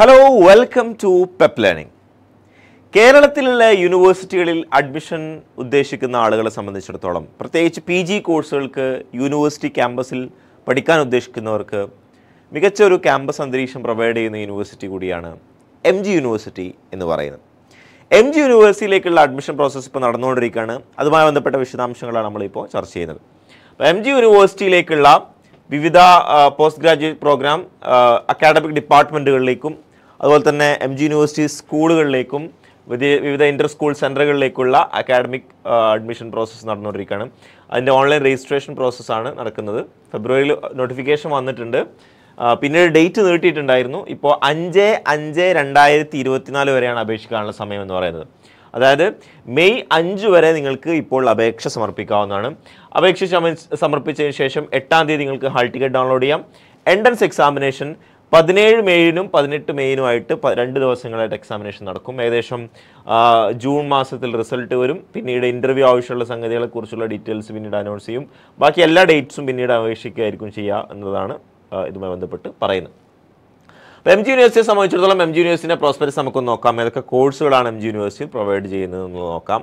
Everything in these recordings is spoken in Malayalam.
Hello welcome to Pep learning കേരളത്തിലുള്ള യൂണിവേഴ്സിറ്റികളിൽ അഡ്മിഷൻ ഉദ്ദേശിക്കുന്ന ആളുകളെ സംബന്ധിച്ചിടത്തോളം പ്രത്യേകിച്ച് പി ജി കോഴ്സുകൾക്ക് യൂണിവേഴ്സിറ്റി ക്യാമ്പസിൽ പഠിക്കാൻ ഉദ്ദേശിക്കുന്നവർക്ക് മികച്ച ഒരു ക്യാമ്പസ് അന്തരീക്ഷം പ്രൊവൈഡ് ചെയ്യുന്ന യൂണിവേഴ്സിറ്റി കൂടിയാണ് എം ജി യൂണിവേഴ്സിറ്റി എന്ന് പറയുന്നത് എം ജി യൂണിവേഴ്സിറ്റിയിലേക്കുള്ള അഡ്മിഷൻ പ്രോസസ്സ് ഇപ്പോൾ നടന്നുകൊണ്ടിരിക്കുകയാണ് അതുമായി ബന്ധപ്പെട്ട വിശദാംശങ്ങളാണ് നമ്മളിപ്പോൾ ചർച്ച ചെയ്യുന്നത് അപ്പോൾ എം ജി യൂണിവേഴ്സിറ്റിയിലേക്കുള്ള വിവിധ പോസ്റ്റ് ഗ്രാജുവേറ്റ് പ്രോഗ്രാം അക്കാഡമിക് ഡിപ്പാർട്ട്മെൻറ്റുകളിലേക്കും അതുപോലെ തന്നെ എം ജി യൂണിവേഴ്സിറ്റി സ്കൂളുകളിലേക്കും വിവിധ ഇൻ്റർ സ്കൂൾ സെൻറ്ററുകളിലേക്കുള്ള അക്കാഡമിക് അഡ്മിഷൻ പ്രോസസ്സ് നടന്നുകൊണ്ടിരിക്കുകയാണ് അതിൻ്റെ ഓൺലൈൻ രജിസ്ട്രേഷൻ പ്രോസസ്സാണ് നടക്കുന്നത് ഫെബ്രുവരിയിൽ നോട്ടിഫിക്കേഷൻ വന്നിട്ടുണ്ട് പിന്നീട് ഡേറ്റ് നീട്ടിയിട്ടുണ്ടായിരുന്നു ഇപ്പോൾ അഞ്ച് അഞ്ച് രണ്ടായിരത്തി ഇരുപത്തിനാല് വരെയാണ് അപേക്ഷിക്കാനുള്ള സമയം എന്ന് പറയുന്നത് അതായത് മെയ് അഞ്ച് വരെ നിങ്ങൾക്ക് ഇപ്പോൾ അപേക്ഷ സമർപ്പിക്കാവുന്നതാണ് അപേക്ഷ സമർപ്പിച്ചതിന് ശേഷം എട്ടാം തീയതി നിങ്ങൾക്ക് ഹാൾ ടിക്കറ്റ് ഡൗൺലോഡ് ചെയ്യാം എൻട്രൻസ് എക്സാമിനേഷൻ പതിനേഴ് മെയിനും പതിനെട്ട് മെയിനുമായിട്ട് രണ്ട് ദിവസങ്ങളായിട്ട് എക്സാമിനേഷൻ നടക്കും ഏകദേശം ജൂൺ മാസത്തിൽ റിസൾട്ട് വരും പിന്നീട് ഇൻ്റർവ്യൂ ആവശ്യമുള്ള സംഗതികളെക്കുറിച്ചുള്ള ഡീറ്റെയിൽസ് പിന്നീട് അനൗൺസ് ചെയ്യും ബാക്കി എല്ലാ ഡേറ്റ്സും പിന്നീട് അപേക്ഷിക്കുകയായിരിക്കും ചെയ്യുക എന്നതാണ് ഇതുമായി ബന്ധപ്പെട്ട് പറയുന്നത് അപ്പോൾ എം ജി യൂണിവേഴ്സിറ്റിയെ സംബന്ധിച്ചിടത്തോളം എം ജി യൂണിവേഴ്സിൻ്റെ പ്രോസ്പെക്സ് നമുക്ക് നോക്കാം ഏതൊക്കെ കോഴ്സുകളാണ് എം ജി യൂണിവേഴ്സിറ്റി പ്രൊവൈഡ് ചെയ്യുന്നതെന്ന് നോക്കാം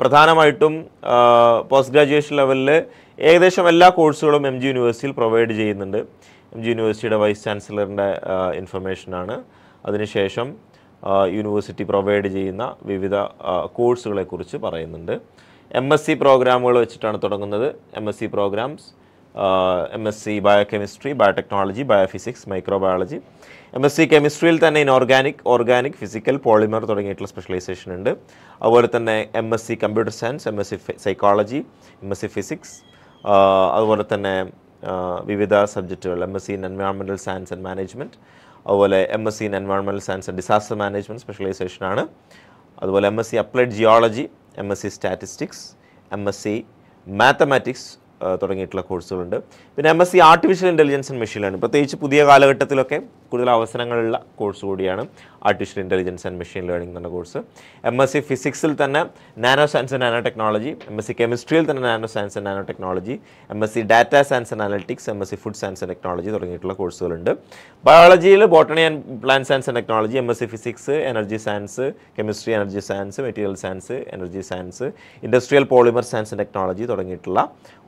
പ്രധാനമായിട്ടും പോസ്റ്റ് ഗ്രാജുവേഷൻ ലെവലിൽ ഏകദേശം എല്ലാ കോഴ്സുകളും എം ജി യൂണിവേഴ്സിറ്റിയിൽ പ്രൊവൈഡ് ചെയ്യുന്നുണ്ട് എം ജി യൂണിവേഴ്സിറ്റിയുടെ വൈസ് ചാൻസലറിൻ്റെ ഇൻഫർമേഷനാണ് അതിനുശേഷം യൂണിവേഴ്സിറ്റി പ്രൊവൈഡ് ചെയ്യുന്ന വിവിധ കോഴ്സുകളെക്കുറിച്ച് പറയുന്നുണ്ട് എം എസ് സി പ്രോഗ്രാമുകൾ വെച്ചിട്ടാണ് തുടങ്ങുന്നത് M S C programmes M S C biochemistry biotechnology biophysics microbiology M S C കെമിസ്ട്രിയിൽ തന്നെ ഇൻഓർഗാനിക് ഓർഗാനിക് ഫിസിക്കൽ പോളിമർ തുടങ്ങിയിട്ടുള്ള സ്പെഷ്യലൈസേഷൻ ഉണ്ട് അതുപോലെ തന്നെ M S C computer science M S C psychology M S C physics അതുപോലെ തന്നെ Vivida subject to MSc in Environmental Science and Management. MSc in Environmental Science and Disaster Management specialization. MSc Applied Geology, MSc Statistics, MSc Mathematics തുടങ്ങിയിട്ടുള്ള കോഴ്സുകളുണ്ട് പിന്നെ M S C artificial intelligence and machine learning പ്രത്യേകിച്ച് പുതിയ കാലഘട്ടത്തിലൊക്കെ കൂടുതൽ അവസരങ്ങളുള്ള കോഴ്സ് കൂടിയാണ് artificial intelligence and machine learning എന്ന കോഴ്സ് എം എസ് സി ഫിസിക്സിൽ തന്നെ nano science and nano technology M S C കെമിസ്ട്രിയിൽ തന്നെ nano science and nano technology M S C data science and analytics M S C food science and technology തുടങ്ങിയിട്ടുള്ള കോഴ്സുകളുണ്ട് ബയോളജിയിൽ botany and plant science and technology M S C physics energy science chemistry energy science material science energy science industrial polymer science and technology തുടങ്ങിയിട്ടുള്ള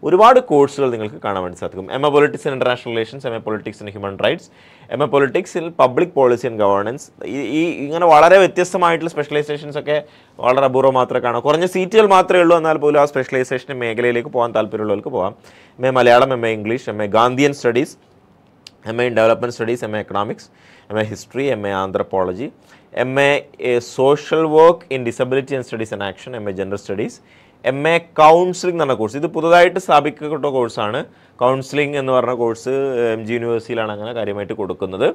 ഒരു ഒരുപാട് കോഴ്സുകൾ നിങ്ങൾക്ക് കാണാൻ വേണ്ടി സാധിക്കും M A politics in international relations M A politics in human rights M A in public policy and governance ഈ ഇങ്ങനെ വളരെ വ്യത്യസ്തമായിട്ടുള്ള സ്പെഷ്യലൈസേഷൻസ് ഒക്കെ വളരെ അപൂർവം മാത്രമേ കാണാം കുറഞ്ഞ സീറ്റുകൾ മാത്രമേ ഉള്ളൂ എന്നാൽ പോലും ആ സ്പെഷ്യലൈസേഷൻ മേഖലയിലേക്ക് പോകാൻ താല്പര്യമുള്ളവർക്ക് പോകാം M A Malayalam M A English M A Gandhian studies M A in development studies M A economics M A history M A anthropology M A social work in disability and studies and action M A general studies M A counselling എന്ന് പറഞ്ഞ കോഴ്സ് ഇത് പുതുതായിട്ട് സ്ഥാപിക്കപ്പെട്ട കോഴ്സാണ് കൗൺസിലിംഗ് എന്ന് പറഞ്ഞ കോഴ്സ് എം ജി യൂണിവേഴ്സിറ്റിയിലാണ് അങ്ങനെ കാര്യമായിട്ട് കൊടുക്കുന്നത്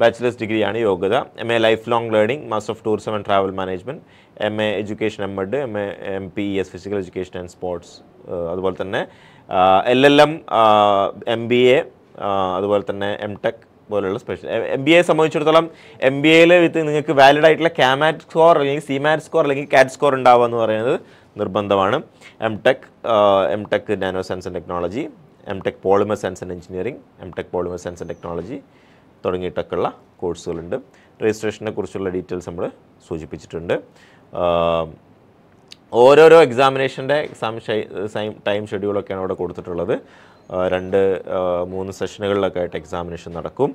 ബാച്ചിലേഴ്സ് ഡിഗ്രിയാണ് യോഗ്യത M A life long learning master of tourism and travel management M A education M Ed M A M P E S physical education and sports അതുപോലെ തന്നെ L L M M B A അതുപോലെ തന്നെ എം ടെക് പോലുള്ള സ്പെഷ്യൽ എം ബി എ സംബന്ധിച്ചിടത്തോളം എം ബി എയിൽ വിത്ത് നിങ്ങൾക്ക് വാലിഡ് ആയിട്ടുള്ള കാമാറ്റ് സ്കോർ അല്ലെങ്കിൽ സിമാറ്റ് സ്കോർ അല്ലെങ്കിൽ കാറ്റ് സ്കോർ ഉണ്ടാവുക എന്ന് പറയുന്നത് നിർബന്ധമാണ് M tech M tech nano science and technology M tech polymer science and engineering M tech polymer science and technology തുടങ്ങിയിട്ടൊക്കെയുള്ള കോഴ്സുകളുണ്ട് രജിസ്ട്രേഷനെ കുറിച്ചുള്ള ഡീറ്റെയിൽസ് നമ്മൾ സൂചിപ്പിച്ചിട്ടുണ്ട് uh, ഓരോരോ എക്സാമിനേഷൻ്റെ എക്സാം ടൈം ഷെഡ്യൂളൊക്കെയാണ് അവിടെ കൊടുത്തിട്ടുള്ളത് uh, രണ്ട് uh, മൂന്ന് സെഷനുകളിലൊക്കെ ആയിട്ട് എക്സാമിനേഷൻ നടക്കും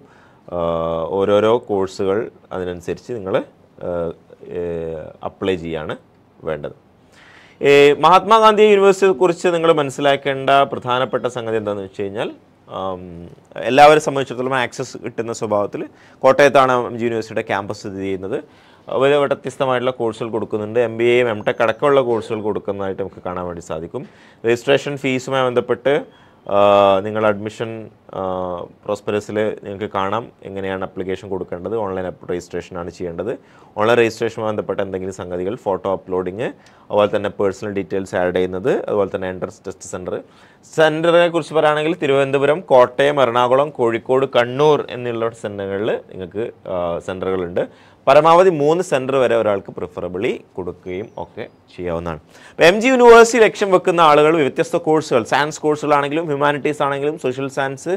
ഓരോരോ കോഴ്സുകൾ അതിനനുസരിച്ച് നിങ്ങൾ അപ്ലൈ ചെയ്യാണ് വേണ്ടത് മഹാത്മാഗാന്ധി കുറിച്ച് നിങ്ങൾ മനസ്സിലാക്കേണ്ട പ്രധാനപ്പെട്ട സംഗതി എന്താണെന്ന് വെച്ച് കഴിഞ്ഞാൽ എല്ലാവരെ സംബന്ധിച്ചിടത്തോളം ആക്സസ് കിട്ടുന്ന സ്വഭാവത്തിൽ കോട്ടയത്താണ് എം യൂണിവേഴ്സിറ്റിയുടെ ക്യാമ്പസ് സ്ഥിതി ചെയ്യുന്നത് അവർ വ്യത്യസ്തമായിട്ടുള്ള കോഴ്സുകൾ കൊടുക്കുന്നുണ്ട് എം ബി എയും എം ടെക് അടക്കമുള്ള കോഴ്സുകൾ കൊടുക്കുന്നതായിട്ട് നമുക്ക് കാണാൻ വേണ്ടി സാധിക്കും രജിസ്ട്രേഷൻ ഫീസുമായി ബന്ധപ്പെട്ട് നിങ്ങൾ അഡ്മിഷൻ പ്രോസ്പെറസിൽ നിങ്ങൾക്ക് കാണാം എങ്ങനെയാണ് അപ്ലിക്കേഷൻ കൊടുക്കേണ്ടത് ഓൺലൈൻ രജിസ്ട്രേഷനാണ് ചെയ്യേണ്ടത് ഓൺലൈൻ രജിസ്ട്രേഷനുമായി ബന്ധപ്പെട്ട എന്തെങ്കിലും സംഗതികൾ ഫോട്ടോ അപ്ലോഡിങ് അതുപോലെ തന്നെ പേഴ്സണൽ ഡീറ്റെയിൽസ് ആഡ് ചെയ്യുന്നത് അതുപോലെ തന്നെ എൻട്രൻസ് ടെസ്റ്റ് സെൻറ്റർ സെൻറ്ററിനെ കുറിച്ച് പറയുകയാണെങ്കിൽ തിരുവനന്തപുരം കോട്ടയം എറണാകുളം കോഴിക്കോട് കണ്ണൂർ എന്നുള്ള സെൻറ്ററുകളിൽ നിങ്ങൾക്ക് സെൻറ്ററുകളുണ്ട് പരമാവധി മൂന്ന് സെൻറ്റർ വരെ ഒരാൾക്ക് പ്രിഫറബിളി കൊടുക്കുകയും ഒക്കെ ചെയ്യാവുന്നതാണ് അപ്പോൾ എം ജി യൂണിവേഴ്സിറ്റി ലക്ഷ്യം വെക്കുന്ന ആളുകൾ വ്യത്യസ്ത കോഴ്സുകൾ സയൻസ് കോഴ്സുകളാണെങ്കിലും ഹ്യൂമാനിറ്റീസ് ആണെങ്കിലും social science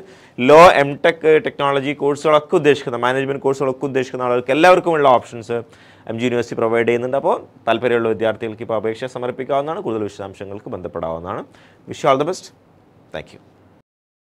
law M tech technology കോഴ്സുകളൊക്കെ ഉദ്ദേശിക്കുന്ന മാനേജ്മെൻറ്റ് കോഴ്സുകളൊക്കെ ഉദ്ദേശിക്കുന്ന ആളുകൾക്ക് എല്ലാവർക്കുമുള്ള options M G university provide ചെയ്യുന്നുണ്ട് അപ്പോൾ താല്പര്യമുള്ള വിദ്യാർത്ഥികൾക്ക് ഇപ്പോൾ അപേക്ഷ സമർപ്പിക്കാവുന്നതാണ് കൂടുതൽ വിശദാംശങ്ങൾക്ക് ബന്ധപ്പെടാവുന്നതാണ് wish all the best thank